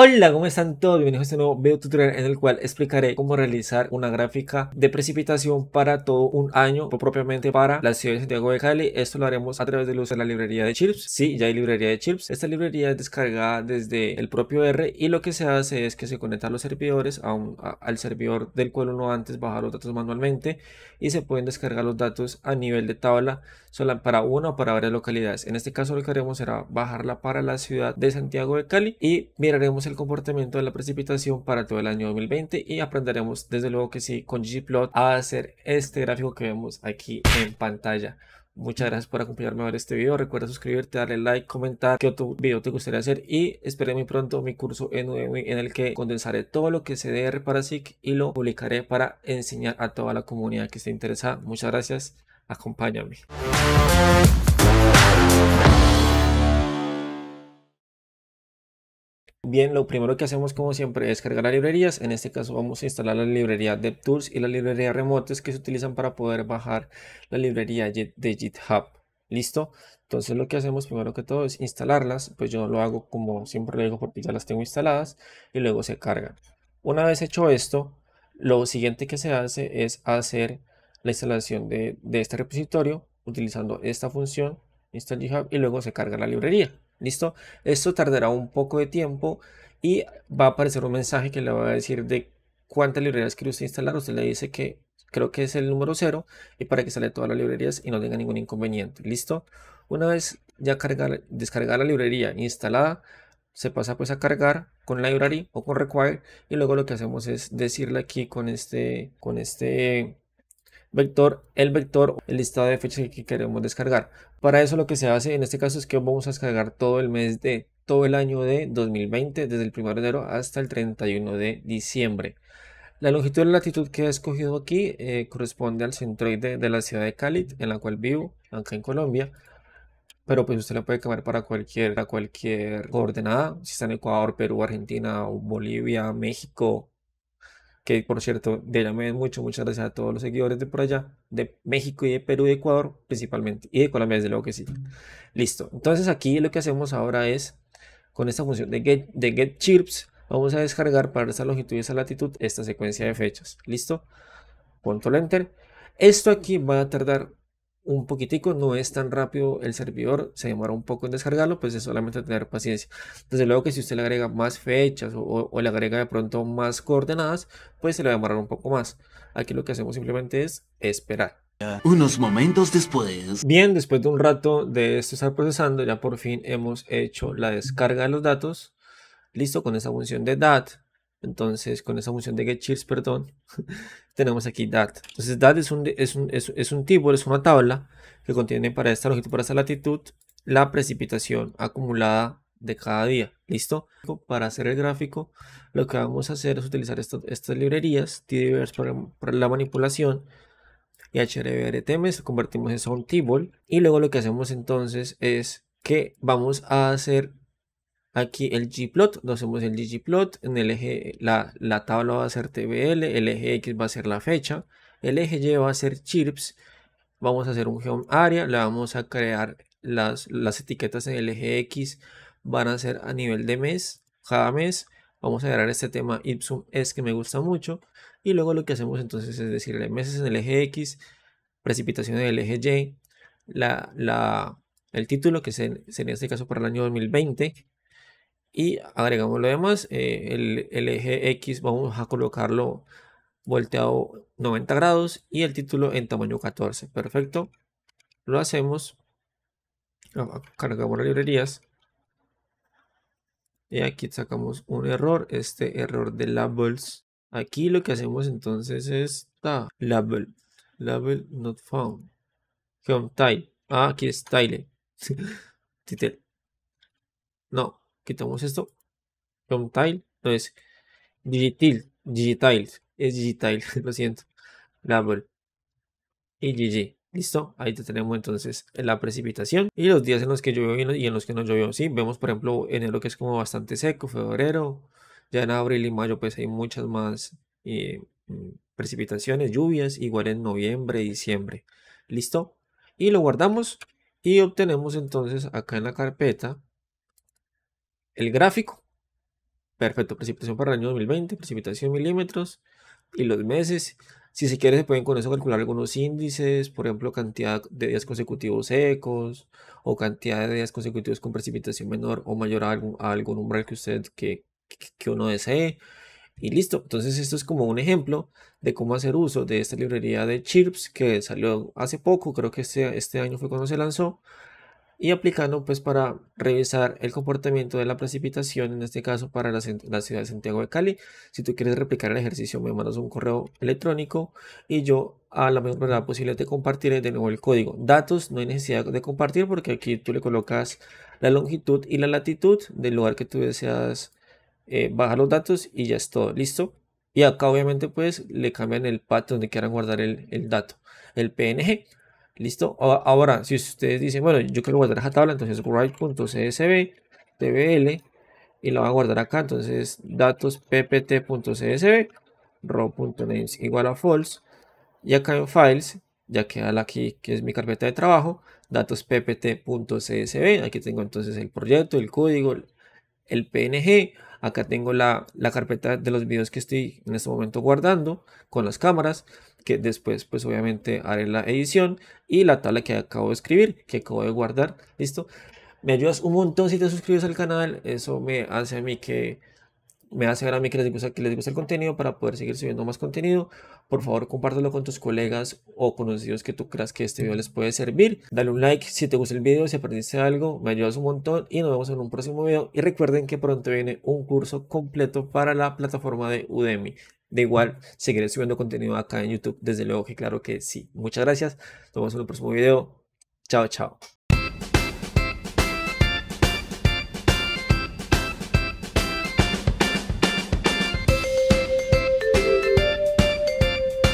Hola, ¿cómo están todos? Bienvenidos a este nuevo video tutorial en el cual explicaré cómo realizar una gráfica de precipitación para todo un año o propiamente para la ciudad de Santiago de Cali. Esto lo haremos a través del uso de la librería de chips Sí, ya hay librería de chips Esta librería es descargada desde el propio R y lo que se hace es que se conectan los servidores al servidor del cual uno antes bajaba los datos manualmente y se pueden descargar los datos a nivel de tabla solamente para una o para varias localidades. En este caso lo que haremos será bajarla para la ciudad de Santiago de Cali y miraremos el comportamiento de la precipitación para todo el año 2020 y aprenderemos desde luego que sí con Gplot a hacer este gráfico que vemos aquí en pantalla. Muchas gracias por acompañarme a ver este video. Recuerda suscribirte, darle like, comentar qué otro video te gustaría hacer y esperé muy pronto mi curso en el que condensaré todo lo que se R para SIC y lo publicaré para enseñar a toda la comunidad que esté interesada. Muchas gracias. Acompáñame. Bien, lo primero que hacemos como siempre es cargar las librerías. En este caso vamos a instalar la librería DevTools y la librería remotes que se utilizan para poder bajar la librería de GitHub. ¿Listo? Entonces lo que hacemos primero que todo es instalarlas. Pues yo lo hago como siempre lo digo porque ya las tengo instaladas y luego se cargan. Una vez hecho esto, lo siguiente que se hace es hacer la instalación de, de este repositorio utilizando esta función install GitHub y luego se carga la librería. ¿Listo? Esto tardará un poco de tiempo y va a aparecer un mensaje que le va a decir de cuántas librerías quiere usted instalar. Usted le dice que creo que es el número 0 y para que salga todas las librerías y no tenga ningún inconveniente. ¿Listo? Una vez ya cargar, descargar la librería instalada, se pasa pues a cargar con library o con require y luego lo que hacemos es decirle aquí con este, con este vector, el vector, el listado de fechas que queremos descargar. Para eso lo que se hace en este caso es que vamos a descargar todo el mes de, todo el año de 2020, desde el 1 de enero hasta el 31 de diciembre. La longitud y la latitud que he escogido aquí eh, corresponde al centroide de la ciudad de Cali, en la cual vivo, acá en Colombia. Pero pues usted la puede cambiar para cualquier, para cualquier coordenada, si está en Ecuador, Perú, Argentina, Bolivia, México, que por cierto, de ella me mucho, muchas gracias a todos los seguidores de por allá, de México y de Perú y de Ecuador principalmente, y de Colombia desde luego que sí. Listo, entonces aquí lo que hacemos ahora es, con esta función de get, de get chirps, vamos a descargar para esa longitud y esa latitud esta secuencia de fechas, listo, control enter, esto aquí va a tardar un poquitico, no es tan rápido el servidor, se demora un poco en descargarlo, pues es solamente tener paciencia. Desde luego que si usted le agrega más fechas o, le agrega de pronto más coordenadas, pues se le va a demorar un poco más. Aquí lo que hacemos simplemente es esperar. Unos momentos después. Bien, después de un rato de esto estar procesando, ya por fin hemos hecho la descarga de los datos. Listo, con esa función de DAT entonces, con esa función de getChields, perdón, tenemos aquí dat. Entonces, dat es un, es un, es, un table, es una tabla que contiene para esta longitud, para esta latitud, la precipitación acumulada de cada día. ¿Listo? Para hacer el gráfico, lo que vamos a hacer es utilizar estas librerías, tdivers para, la manipulación y HRBRTMS, convertimos eso en un table. Y luego lo que hacemos entonces es que vamos a hacer Aquí el gplot, lo hacemos el ggplot, en el eje la, la tabla va a ser tbl, el eje x va a ser la fecha, el eje y va a ser chirps, vamos a hacer un geom area, le vamos a crear las, las etiquetas en el eje x, van a ser a nivel de mes, cada mes, vamos a agregar este tema ipsum es que me gusta mucho, y luego lo que hacemos entonces es decirle meses en el eje x, precipitación en el eje y, la, la, el título que sería en este caso para el año 2020, y agregamos lo demás. Eh, el, eje X vamos a colocarlo volteado 90 grados y el título en tamaño 14. Perfecto. Lo hacemos. Ah, cargamos las librerías. Y aquí sacamos un error, este error de labels. Aquí lo que hacemos entonces es label, label not found. Home type. Ah, aquí es tile. Titel. No, quitamos esto, Tom tile, entonces es digital es digital, lo siento, label y GG. Listo, ahí tenemos entonces la precipitación y los días en los que llovió y en los que no llovió. Sí, vemos por ejemplo enero que es como bastante seco, febrero, ya en abril y mayo pues hay muchas más eh, precipitaciones, lluvias, igual en noviembre diciembre. Listo, y lo guardamos y obtenemos entonces acá en la carpeta el gráfico. Perfecto, precipitación para el año 2020, precipitación milímetros y los meses. Si se quiere, se pueden con eso calcular algunos índices, por ejemplo, cantidad de días consecutivos secos o cantidad de días consecutivos con precipitación menor o mayor a algún, umbral que usted que, que uno desee. Y listo. Entonces, esto es como un ejemplo de cómo hacer uso de esta librería de Chirps que salió hace poco. Creo que este, este año fue cuando se lanzó y aplicando pues para revisar el comportamiento de la precipitación, en este caso para la, ciudad de Santiago de Cali. Si tú quieres replicar el ejercicio, me mandas un correo electrónico y yo a la mejor manera posible te compartiré de nuevo el código. Datos no hay necesidad de compartir porque aquí tú le colocas la longitud y la latitud del lugar que tú deseas eh, bajar los datos y ya es todo, listo. Y acá obviamente pues le cambian el path donde quieran guardar el, el dato, el PNG. ¿Listo? Ahora, si ustedes dicen, bueno, yo quiero guardar esta tabla, entonces write.csv, tbl, y la voy a guardar acá, entonces datos ppt.csv, row.names igual a false, y acá en files, ya queda aquí, que es mi carpeta de trabajo, datos ppt.csv, aquí tengo entonces el proyecto, el código, el png, acá tengo la, la carpeta de los videos que estoy en este momento guardando, con las cámaras, que después pues obviamente haré la edición y la tabla que acabo de escribir, que acabo de guardar, ¿listo? Me ayudas un montón si te suscribes al canal, eso me hace a mí que me hace ver a mí que les, gusta, que les gusta el contenido para poder seguir subiendo más contenido. Por favor, compártelo con tus colegas o conocidos que tú creas que este video les puede servir. Dale un like si te gusta el video, si aprendiste algo, me ayudas un montón y nos vemos en un próximo video. Y recuerden que pronto viene un curso completo para la plataforma de Udemy. De igual, seguiré subiendo contenido acá en YouTube, desde luego que claro que sí. Muchas gracias, nos vemos en el próximo video. Chao, chao.